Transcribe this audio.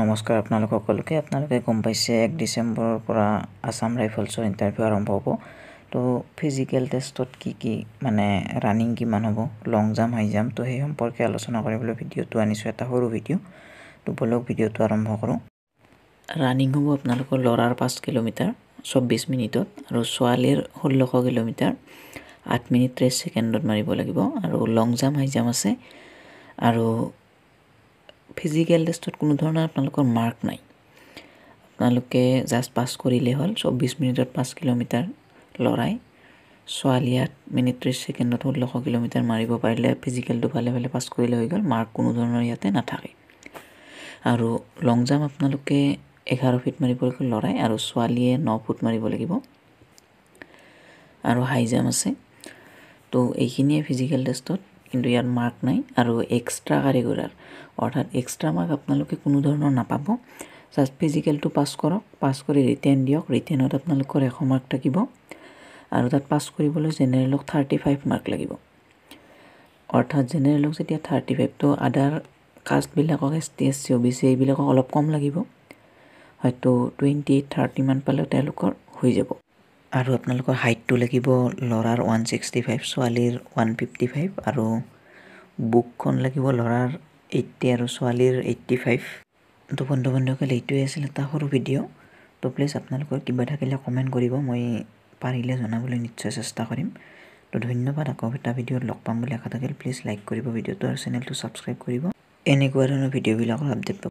নমস্কাৰ আপোনালোক সকলোকে আপোনালোকে গম পাইছে এক ডিচেম্বৰৰ পৰা আছাম ৰাইফলছৰ ইণ্টাৰভিউ আৰম্ভ হ'ব তো ফিজিকেল টেষ্টত কি কি মানে ৰানিং কিমান হ'ব লং জাম্প হাই জাম্প তো সেই সম্পৰ্কে আলোচনা কৰিবলৈ ভিডিঅ'টো আনিছোঁ এটা সৰু ভিডিঅ' তো ব'লক ভিডিঅ'টো আৰম্ভ কৰোঁ ৰানিং হ'ব আপোনালোকৰ ল'ৰাৰ পাঁচ কিলোমিটাৰ চৌব্বিছ মিনিটত আৰু ছোৱালীৰ ষোল্লশ কিলোমিটাৰ আঠ মিনিট ত্ৰিছ ছেকেণ্ডত মাৰিব লাগিব আৰু লং জাম্প হাই জাম্প আছে আৰু ফিজিকেল টেষ্টত কোনো ধৰণৰ আপোনালোকৰ মাৰ্ক নাই আপোনালোকে জাষ্ট পাছ কৰিলে হ'ল চৌব্বিছ মিনিটত পাঁচ কিলোমিটাৰ ল'ৰাই ছোৱালী ইয়াত মিনিট ত্ৰিছ ছেকেণ্ডত ষোল্লশ কিলোমিটাৰ মাৰিব পাৰিলে ফিজিকেলটো ভালে ভালে পাছ কৰিলে হৈ গ'ল মাৰ্ক কোনো ধৰণৰ ইয়াতে নাথাকে আৰু লং জাম্প আপোনালোকে এঘাৰ ফিট মাৰিব লাগিব ল'ৰাই আৰু ছোৱালীয়ে ন ফুট মাৰিব লাগিব আৰু হাই জাম্প আছে ত' এইখিনিয়ে ফিজিকেল টেষ্টত কিন্তু ইয়াত মাৰ্ক নাই আৰু এক্সট্ৰা কাৰিকৰাৰ অৰ্থাৎ এক্সট্ৰা মাৰ্ক আপোনালোকে কোনো ধৰণৰ নাপাব জাষ্ট ফিজিকেলটো পাছ কৰক পাছ কৰি ৰিটেন দিয়ক ৰিটেনত আপোনালোকৰ এশ মাৰ্ক থাকিব আৰু তাত পাছ কৰিবলৈ জেনেৰেলক থাৰ্টি ফাইভ মাৰ্ক লাগিব অৰ্থাৎ জেনেৰেলক যেতিয়া থাৰ্টি ফাইভ ত' আদাৰ কাষ্টবিলাকক S T S C O' B C এইবিলাকক অলপ কম লাগিব হয়তো টুৱেণ্টি এইট থাৰ্টিমান পালেও তেওঁলোকৰ হৈ যাব আৰু আপোনালোকৰ হাইটটো লাগিব ল'ৰাৰ ওৱান ছিক্সটি ফাইভ ছোৱালীৰ ওৱান ফিফটি ফাইভ আৰু বুকখন লাগিব ল'ৰাৰ এইট্টি আৰু ছোৱালীৰ এইট্টি ফাইভ তো বন্ধু বান্ধৱসকল এইটোৱে আছিল এটা সৰু ভিডিঅ' তো প্লিজ আপোনালোকৰ কিবা থাকিলে কমেণ্ট কৰিব মই পাৰিলে জনাবলৈ নিশ্চয় চেষ্টা কৰিম তো ধন্যবাদ আকৌ এটা ভিডিঅ'ত লগ পাম বুলি আশা থাকিল প্লিজ লাইক কৰিব ভিডিঅ'টো আৰু চেনেলটো ছাবস্ক্ৰাইব কৰিব এনেকুৱা ধৰণৰ ভিডিঅ'বিলাকৰ আপডেট পাব